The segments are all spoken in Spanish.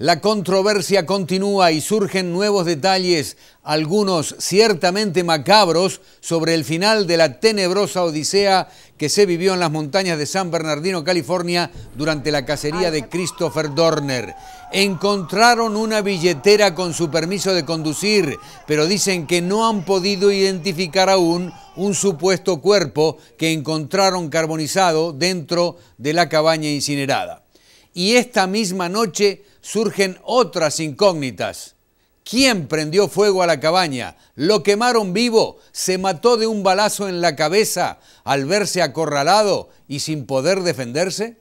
La controversia continúa y surgen nuevos detalles, algunos ciertamente macabros, sobre el final de la tenebrosa odisea que se vivió en las montañas de San Bernardino, California, durante la cacería de Christopher Dorner. Encontraron una billetera con su permiso de conducir, pero dicen que no han podido identificar aún un supuesto cuerpo que encontraron carbonizado dentro de la cabaña incinerada. Y esta misma noche surgen otras incógnitas. ¿Quién prendió fuego a la cabaña? ¿Lo quemaron vivo? ¿Se mató de un balazo en la cabeza al verse acorralado y sin poder defenderse?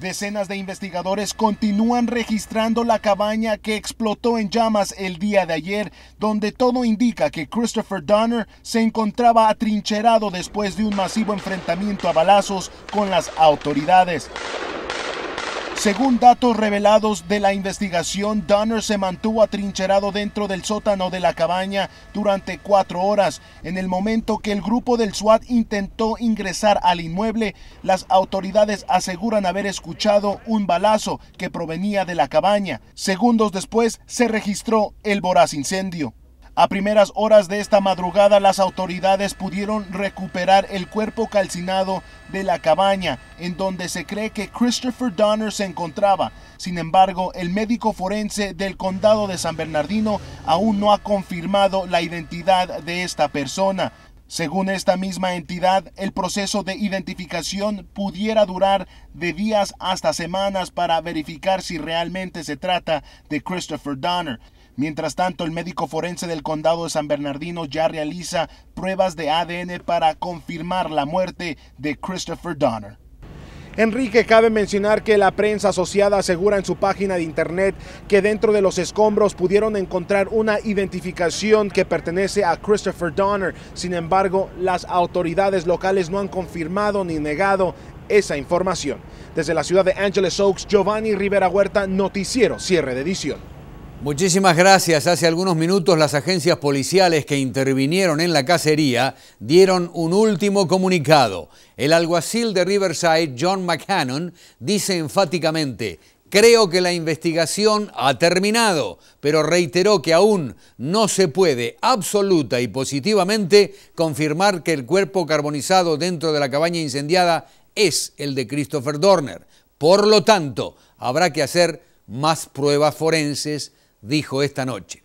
Decenas de investigadores continúan registrando la cabaña que explotó en llamas el día de ayer, donde todo indica que Christopher Donner se encontraba atrincherado después de un masivo enfrentamiento a balazos con las autoridades. Según datos revelados de la investigación, Donner se mantuvo atrincherado dentro del sótano de la cabaña durante cuatro horas. En el momento que el grupo del SWAT intentó ingresar al inmueble, las autoridades aseguran haber escuchado un balazo que provenía de la cabaña. Segundos después se registró el voraz incendio. A primeras horas de esta madrugada las autoridades pudieron recuperar el cuerpo calcinado de la cabaña en donde se cree que Christopher Donner se encontraba. Sin embargo, el médico forense del condado de San Bernardino aún no ha confirmado la identidad de esta persona. Según esta misma entidad, el proceso de identificación pudiera durar de días hasta semanas para verificar si realmente se trata de Christopher Donner. Mientras tanto, el médico forense del condado de San Bernardino ya realiza pruebas de ADN para confirmar la muerte de Christopher Donner. Enrique, cabe mencionar que la prensa asociada asegura en su página de internet que dentro de los escombros pudieron encontrar una identificación que pertenece a Christopher Donner. Sin embargo, las autoridades locales no han confirmado ni negado esa información. Desde la ciudad de Angeles Oaks, Giovanni Rivera Huerta, Noticiero, cierre de edición. Muchísimas gracias. Hace algunos minutos las agencias policiales que intervinieron en la cacería dieron un último comunicado. El alguacil de Riverside, John McCannon, dice enfáticamente, creo que la investigación ha terminado, pero reiteró que aún no se puede absoluta y positivamente confirmar que el cuerpo carbonizado dentro de la cabaña incendiada es el de Christopher Dorner. Por lo tanto, habrá que hacer más pruebas forenses, dijo esta noche.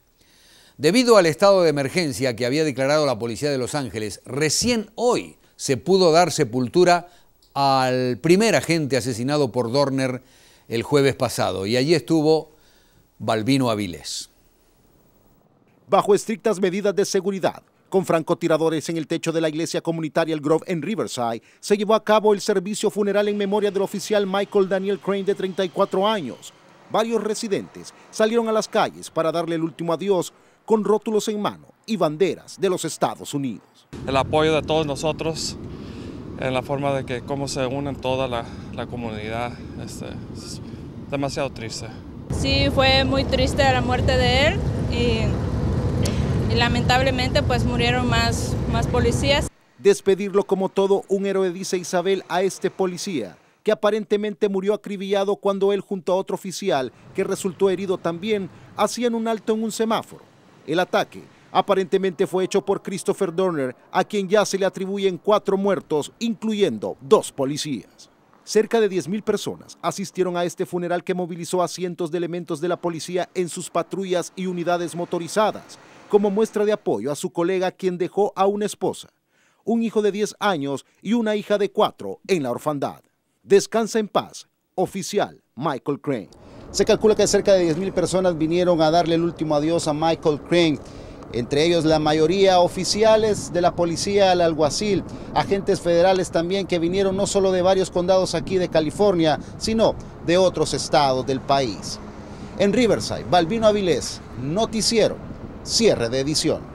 Debido al estado de emergencia que había declarado la policía de Los Ángeles, recién hoy se pudo dar sepultura al primer agente asesinado por Dorner el jueves pasado. Y allí estuvo Balbino Aviles Bajo estrictas medidas de seguridad, con francotiradores en el techo de la iglesia comunitaria El Grove en Riverside, se llevó a cabo el servicio funeral en memoria del oficial Michael Daniel Crane de 34 años, varios residentes salieron a las calles para darle el último adiós con rótulos en mano y banderas de los Estados Unidos. El apoyo de todos nosotros en la forma de que cómo se unen toda la, la comunidad este, es demasiado triste. Sí, fue muy triste la muerte de él y, y lamentablemente pues murieron más, más policías. Despedirlo como todo un héroe, dice Isabel, a este policía que aparentemente murió acribillado cuando él junto a otro oficial, que resultó herido también, hacían un alto en un semáforo. El ataque aparentemente fue hecho por Christopher Donner, a quien ya se le atribuyen cuatro muertos, incluyendo dos policías. Cerca de 10.000 personas asistieron a este funeral que movilizó a cientos de elementos de la policía en sus patrullas y unidades motorizadas, como muestra de apoyo a su colega quien dejó a una esposa, un hijo de 10 años y una hija de 4 en la orfandad. Descansa en paz, oficial Michael Crane. Se calcula que cerca de 10.000 personas vinieron a darle el último adiós a Michael Crane entre ellos la mayoría oficiales de la policía, al alguacil, agentes federales también que vinieron no solo de varios condados aquí de California, sino de otros estados del país. En Riverside, Balbino Avilés, noticiero, cierre de edición.